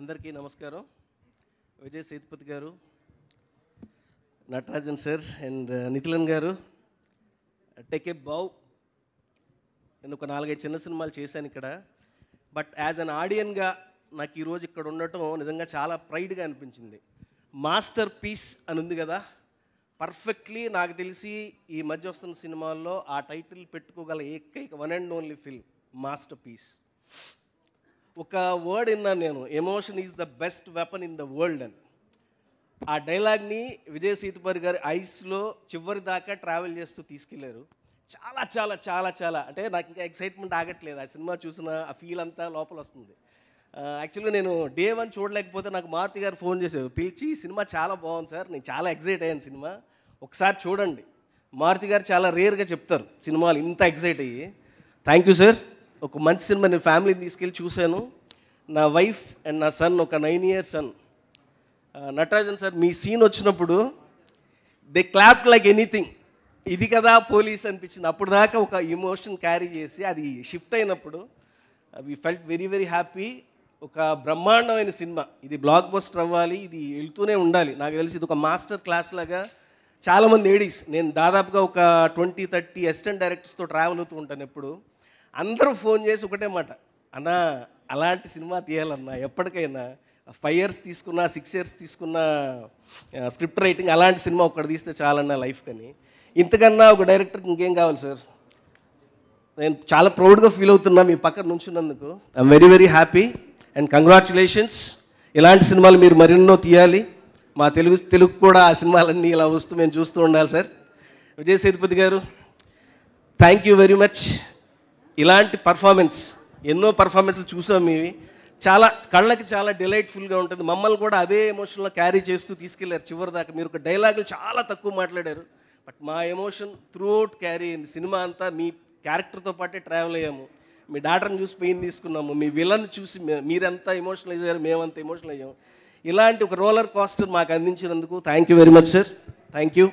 అందరికీ నమస్కారం విజయ్ సేతుపతి గారు నటరాజన్ సార్ అండ్ నిఖిలన్ గారు టెకే బావ్ నేను ఒక నాలుగైదు చిన్న సినిమాలు చేశాను ఇక్కడ బట్ యాజ్ అన్ ఆడియన్గా నాకు ఈరోజు ఇక్కడ ఉండటం నిజంగా చాలా ప్రైడ్గా అనిపించింది మాస్టర్ పీస్ అని ఉంది కదా పర్ఫెక్ట్లీ నాకు తెలిసి ఈ మధ్య వస్తున్న సినిమాల్లో ఆ టైటిల్ పెట్టుకోగల ఏకైక one and only film masterpiece ఒక వర్డ్ విన్నాను నేను emotion is the best weapon in the world అని ఆ డైలాగ్ని విజయ్ సీతపరి గారి ఐస్లో చివరి దాకా ట్రావెల్ చేస్తూ తీసుకెళ్లారు చాలా చాలా చాలా చాలా అంటే నాకు ఇంకా ఎక్సైట్మెంట్ ఆగట్లేదు ఆ సినిమా చూసిన ఆ ఫీల్ అంతా లోపల వస్తుంది యాక్చువల్గా నేను డే వన్ చూడలేకపోతే నాకు మారుతి గారు ఫోన్ చేశారు పిలిచి సినిమా చాలా బాగుంది సార్ నేను చాలా ఎక్సైట్ అయ్యాను సినిమా ఒకసారి చూడండి మారుతి గారు చాలా రేర్గా చెప్తారు సినిమాలు ఇంత ఎగ్జైట్ అయ్యి థ్యాంక్ యూ సార్ ఒక మంచి సినిమా నేను ఫ్యామిలీని తీసుకెళ్ళి చూశాను నా వైఫ్ అండ్ నా సన్ ఒక nine year son Natarajan sir మీ సీన్ వచ్చినప్పుడు దే క్లాప్ లైక్ ఎనీథింగ్ ఇది కదా పోలీస్ అనిపించింది అప్పుడు దాకా ఒక ఇమోషన్ క్యారీ చేసి అది షిఫ్ట్ అయినప్పుడు we felt very very happy ఒక బ్రహ్మాండమైన సినిమా ఇది బ్లాక్ బస్టర్ అవ్వాలి ఇది వెళ్తూనే ఉండాలి నాకు తెలిసి ఇది ఒక మాస్టర్ క్లాస్ లాగా చాలామంది ఏడీస్ నేను దాదాపుగా ఒక ట్వంటీ థర్టీ అసిస్టెంట్ డైరెక్టర్స్తో ట్రావెల్ అవుతూ ఉంటాను ఎప్పుడు అందరూ ఫోన్ చేసి ఒకటే మాట అన్నా అలాంటి సినిమా తీయాలన్నా ఎప్పటికైనా ఫైవ్ ఇయర్స్ తీసుకున్న సిక్స్ ఇయర్స్ తీసుకున్న స్క్రిప్ట్ రైటింగ్ అలాంటి సినిమా ఒకటి తీస్తే చాలన్న లైఫ్ కానీ ఇంతకన్నా ఒక డైరెక్టర్కి ఇంకేం కావాలి సార్ నేను చాలా ప్రౌడ్గా ఫీల్ అవుతున్నా మీ పక్కన నుంచున్నందుకు I'm very very happy and congratulations ఇలాంటి సినిమాలు మీరు మరెన్నో తీయాలి మా తెలుగు తెలుగు కూడా ఆ సినిమాలన్నీ ఇలా వస్తూ మేము చూస్తూ ఉండాలి sir Vijay Sethupathi garu thank you very much ఇలాంటి పర్ఫార్మెన్స్ ఎన్నో పర్ఫార్మెన్స్లు చూసాం ఇవి చాలా కళ్ళకి చాలా డిలైట్ఫుల్గా ఉంటుంది మమ్మల్ని కూడా అదే ఎమోషన్లో క్యారీ చేస్తూ తీసుకెళ్లారు చివరి దాకా మీరు ఒక డైలాగులు చాలా తక్కువ మాట్లాడారు బట్ మా ఎమోషన్ త్రూఅవుట్ క్యారీ అయింది సినిమా అంతా మీ క్యారెక్టర్తో పాటే ట్రావెల్ అయ్యాము మీ డాటర్ని చూసి పెయిన్ తీసుకున్నాము మీ విలన్ చూసి మీరంతా ఎమోషనల్ అయ్యారు మేమంత ఎమోషనల్ అయ్యాము ఇలాంటి ఒక రోలర్ కాస్టర్ మాకు అందించినందుకు thank you very much sir thank you